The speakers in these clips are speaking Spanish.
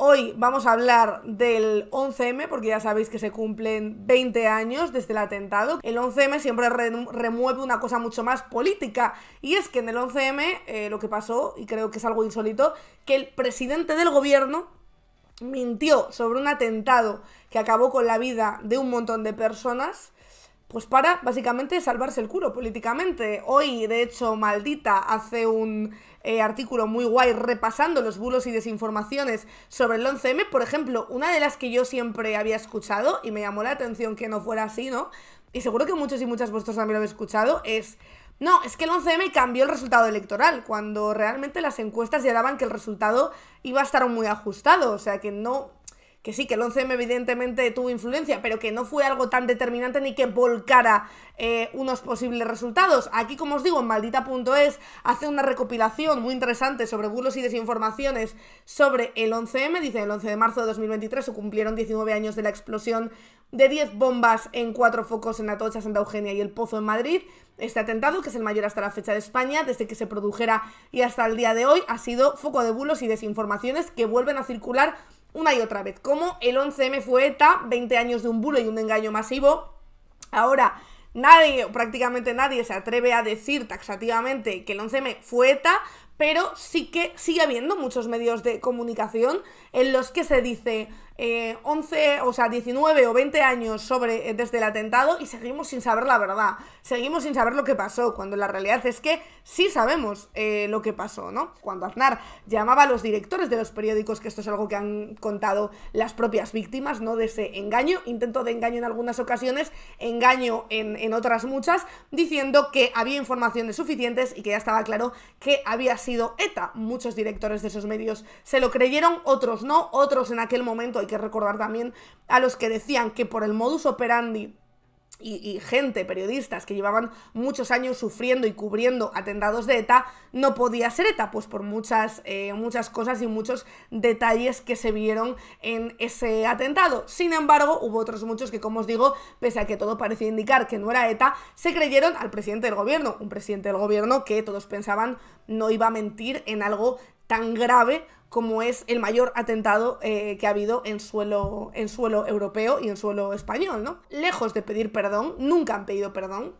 Hoy vamos a hablar del 11M, porque ya sabéis que se cumplen 20 años desde el atentado. El 11M siempre remueve una cosa mucho más política, y es que en el 11M eh, lo que pasó, y creo que es algo insólito, que el presidente del gobierno mintió sobre un atentado que acabó con la vida de un montón de personas pues para básicamente salvarse el culo políticamente. Hoy, de hecho, Maldita hace un eh, artículo muy guay repasando los bulos y desinformaciones sobre el 11M. Por ejemplo, una de las que yo siempre había escuchado y me llamó la atención que no fuera así, ¿no? Y seguro que muchos y muchas vuestros también lo habéis escuchado, es... No, es que el 11M cambió el resultado electoral, cuando realmente las encuestas ya daban que el resultado iba a estar muy ajustado, o sea que no, que sí, que el 11M evidentemente tuvo influencia, pero que no fue algo tan determinante ni que volcara eh, unos posibles resultados. Aquí, como os digo, en maldita.es hace una recopilación muy interesante sobre bulos y desinformaciones sobre el 11M. Dice, el 11 de marzo de 2023 se cumplieron 19 años de la explosión de 10 bombas en cuatro focos en Atocha, Santa Eugenia y El Pozo en Madrid. Este atentado, que es el mayor hasta la fecha de España, desde que se produjera y hasta el día de hoy, ha sido foco de bulos y desinformaciones que vuelven a circular una y otra vez, como el 11M fue ETA, 20 años de un bulo y un engaño masivo. Ahora, nadie, prácticamente nadie se atreve a decir taxativamente que el 11M fue ETA, pero sí que sigue habiendo muchos medios de comunicación en los que se dice, 11, eh, o sea, 19 o 20 años sobre, eh, desde el atentado y seguimos sin saber la verdad, seguimos sin saber lo que pasó, cuando la realidad es que sí sabemos eh, lo que pasó, ¿no? Cuando Aznar llamaba a los directores de los periódicos, que esto es algo que han contado las propias víctimas, ¿no? De ese engaño, intento de engaño en algunas ocasiones, engaño en, en otras muchas, diciendo que había informaciones suficientes y que ya estaba claro que había sido ETA. Muchos directores de esos medios se lo creyeron, otros no, otros en aquel momento, que recordar también a los que decían que por el modus operandi y, gente, periodistas que llevaban muchos años sufriendo y cubriendo atentados de ETA, no podía ser ETA, pues por muchas, eh, muchas cosas y muchos detalles que se vieron en ese atentado. Sin embargo, hubo otros muchos que, como os digo, pese a que todo parecía indicar que no era ETA, se creyeron al presidente del gobierno, un presidente del gobierno que todos pensaban no iba a mentir en algo tan grave como es el mayor atentado eh, que ha habido en suelo, en suelo europeo y en suelo español, ¿no? Lejos de pedir perdón, nunca han pedido perdón,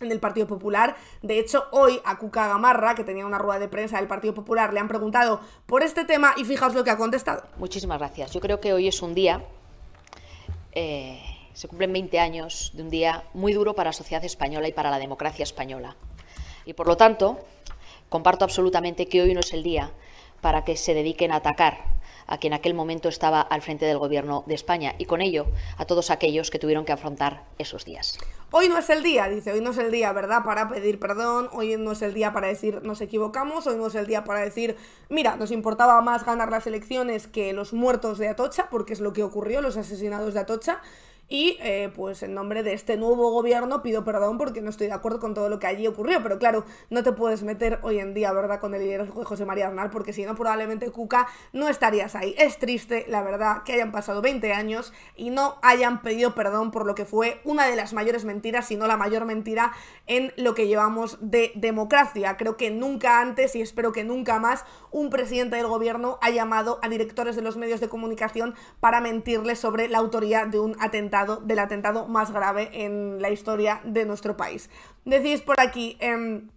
en el Partido Popular. De hecho, hoy a Cuca Gamarra, que tenía una rueda de prensa del Partido Popular, le han preguntado por este tema y fijaos lo que ha contestado. Muchísimas gracias. Yo creo que hoy es un día, eh, se cumplen 20 años de un día muy duro para la sociedad española y para la democracia española. Y por lo tanto, comparto absolutamente que hoy no es el día para que se dediquen a atacar a quien en aquel momento estaba al frente del gobierno de España y con ello a todos aquellos que tuvieron que afrontar esos días. Hoy no es el día, dice, hoy no es el día, ¿verdad? Para pedir perdón, hoy no es el día para decir nos equivocamos, hoy no es el día para decir, mira, nos importaba más ganar las elecciones que los muertos de Atocha, porque es lo que ocurrió, los asesinados de Atocha. Y eh, pues en nombre de este nuevo gobierno pido perdón porque no estoy de acuerdo con todo lo que allí ocurrió. Pero claro, no te puedes meter hoy en día, ¿verdad?, con el liderazgo de José María Arnal porque si no, probablemente Cuca no estarías ahí. Es triste, la verdad, que hayan pasado 20 años y no hayan pedido perdón por lo que fue una de las mayores mentiras, si no la mayor mentira en lo que llevamos de democracia. Creo que nunca antes y espero que nunca más un presidente del gobierno ha llamado a directores de los medios de comunicación para mentirles sobre la autoría de un atentado del atentado más grave en la historia de nuestro país. Decís por aquí, em,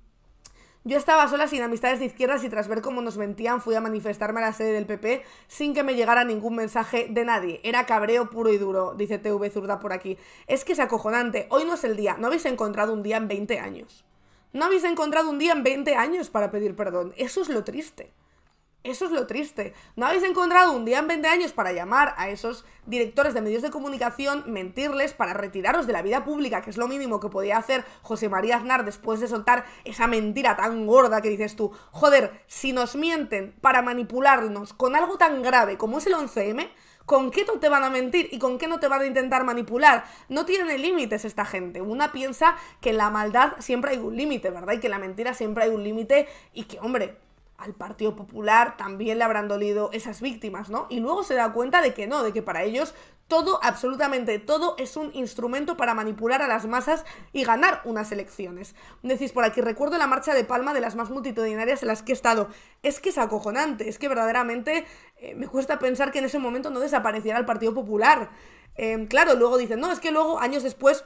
yo estaba sola sin amistades de izquierdas y tras ver cómo nos mentían fui a manifestarme a la sede del PP sin que me llegara ningún mensaje de nadie. Era cabreo puro y duro, dice TV Zurda por aquí. Es que es acojonante, hoy no es el día, no habéis encontrado un día en 20 años. No habéis encontrado un día en 20 años para pedir perdón, eso es lo triste. Eso es lo triste. No habéis encontrado un día en 20 años para llamar a esos directores de medios de comunicación, mentirles, para retiraros de la vida pública, que es lo mínimo que podía hacer José María Aznar después de soltar esa mentira tan gorda que dices tú. Joder, si nos mienten para manipularnos con algo tan grave como es el 11M, ¿Con qué no te van a mentir y con qué no te van a intentar manipular? No tiene límites esta gente. Una piensa que en la maldad siempre hay un límite, ¿verdad? Y que en la mentira siempre hay un límite y que, hombre, al Partido Popular también le habrán dolido esas víctimas, ¿no? Y luego se da cuenta de que no, de que para ellos todo, absolutamente todo, es un instrumento para manipular a las masas y ganar unas elecciones. Decís por aquí, recuerdo la marcha de Palma de las más multitudinarias en las que he estado. Es que es acojonante, es que verdaderamente eh, me cuesta pensar que en ese momento no desapareciera el Partido Popular. Em, claro, luego dicen, no, es que luego, años después,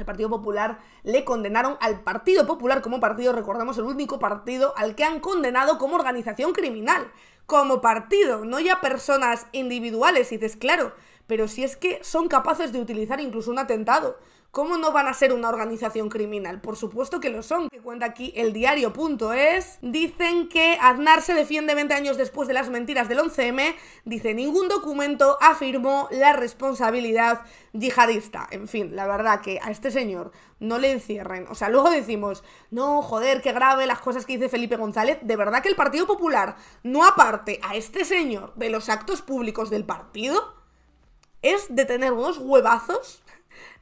al Partido Popular le condenaron al Partido Popular como partido, recordamos, el único partido al que han condenado como organización criminal, como partido, no ya personas individuales, y dices, claro, pero si es que son capaces de utilizar incluso un atentado ¿Cómo no van a ser una organización criminal? Por supuesto que lo son. Que cuenta aquí el diario.es. Dicen que Aznar se defiende 20 años después de las mentiras del 11M. Dice, ningún documento afirmó la responsabilidad yihadista. En fin, la verdad que a este señor no le encierren. O sea, luego decimos, no, joder, qué grave las cosas que dice Felipe González. De verdad que el Partido Popular no aparte a este señor de los actos públicos del partido es de tener unos huevazos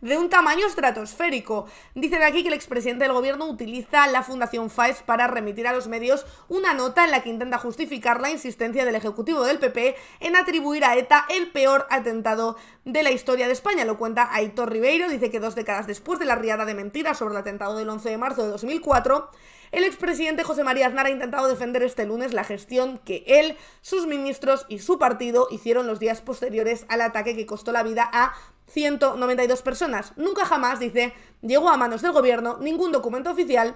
de un tamaño estratosférico. Dicen aquí que el expresidente del gobierno utiliza la Fundación FAES para remitir a los medios una nota en la que intenta justificar la insistencia del Ejecutivo del PP en atribuir a ETA el peor atentado de la historia de España. Lo cuenta Aitor Ribeiro, dice que dos décadas después de la riada de mentiras sobre el atentado del 11 de marzo de 2004, el expresidente José María Aznar ha intentado defender este lunes la gestión que él, sus ministros y su partido hicieron los días posteriores al ataque que costó la vida a 192 personas. Nunca jamás, dice, llegó a manos del gobierno ningún documento oficial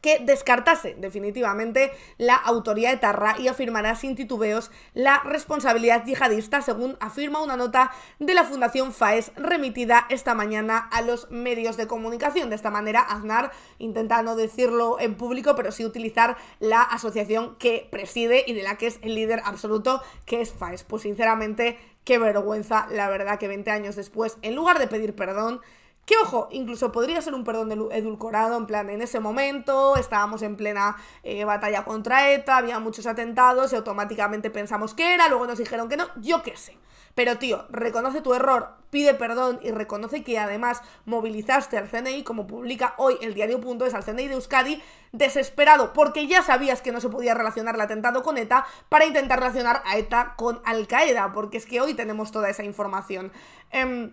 que descartase definitivamente la autoría de Tarra y afirmará sin titubeos la responsabilidad yihadista, según afirma una nota de la Fundación FAES remitida esta mañana a los medios de comunicación. De esta manera, Aznar intenta no decirlo en público, pero sí utilizar la asociación que preside y de la que es el líder absoluto, que es FAES. Pues sinceramente, qué vergüenza, la verdad, que 20 años después, en lugar de pedir perdón, que ojo, incluso podría ser un perdón edulcorado, en plan, en ese momento estábamos en plena eh, batalla contra ETA, había muchos atentados y automáticamente pensamos que era, luego nos dijeron que no, yo qué sé. Pero tío, reconoce tu error, pide perdón y reconoce que además movilizaste al CNI, como publica hoy el diario Punto, es al CNI de Euskadi, desesperado, porque ya sabías que no se podía relacionar el atentado con ETA, para intentar relacionar a ETA con Al Qaeda, porque es que hoy tenemos toda esa información. Em,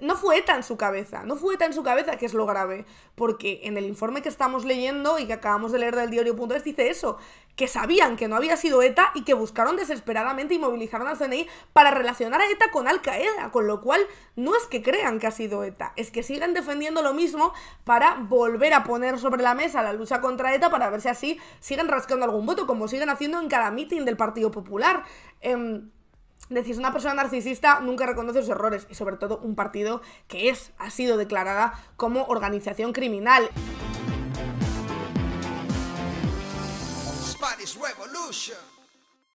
no fue ETA en su cabeza, no fue ETA en su cabeza que es lo grave, porque en el informe que estamos leyendo y que acabamos de leer del diario.es dice eso, que sabían que no había sido ETA y que buscaron desesperadamente y movilizaron al CNI para relacionar a ETA con Al Qaeda, con lo cual no es que crean que ha sido ETA, es que siguen defendiendo lo mismo para volver a poner sobre la mesa la lucha contra ETA para ver si así siguen rascando algún voto, como siguen haciendo en cada mitin del Partido Popular. Em, decís, una persona narcisista nunca reconoce sus errores y sobre todo un partido que es, ha sido declarada como organización criminal.